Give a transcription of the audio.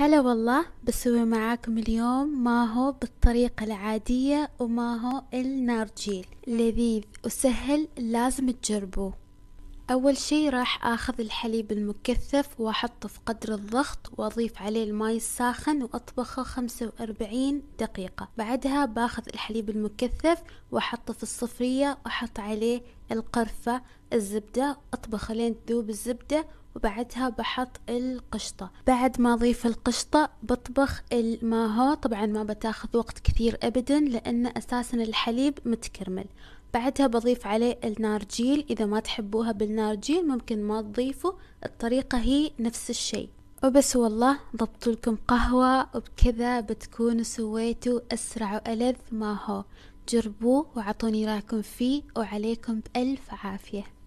هلا والله بسوي معاكم اليوم ما هو بالطريقة العادية وما هو النارجيل لذيذ وسهل لازم تجربوه أول شي راح أخذ الحليب المكثف وأحطه في قدر الضغط وأضيف عليه الماي الساخن وأطبخه خمسة وأربعين دقيقة بعدها باخذ الحليب المكثف وأحطه في الصفرية وأحط عليه القرفة الزبدة أطبخه لين تذوب الزبدة وبعدها بحط القشطة بعد ما أضيف القشطة بطبخ الماهو طبعا ما بتاخذ وقت كثير أبدا لأن أساسا الحليب متكرمل بعدها بضيف عليه النارجيل إذا ما تحبوها بالنارجيل ممكن ما تضيفوا الطريقة هي نفس الشيء وبس والله ضبط لكم قهوة وبكذا بتكونوا سويتوا أسرع وألذ ما هو جربوه وعطوني رايكم فيه وعليكم بألف عافية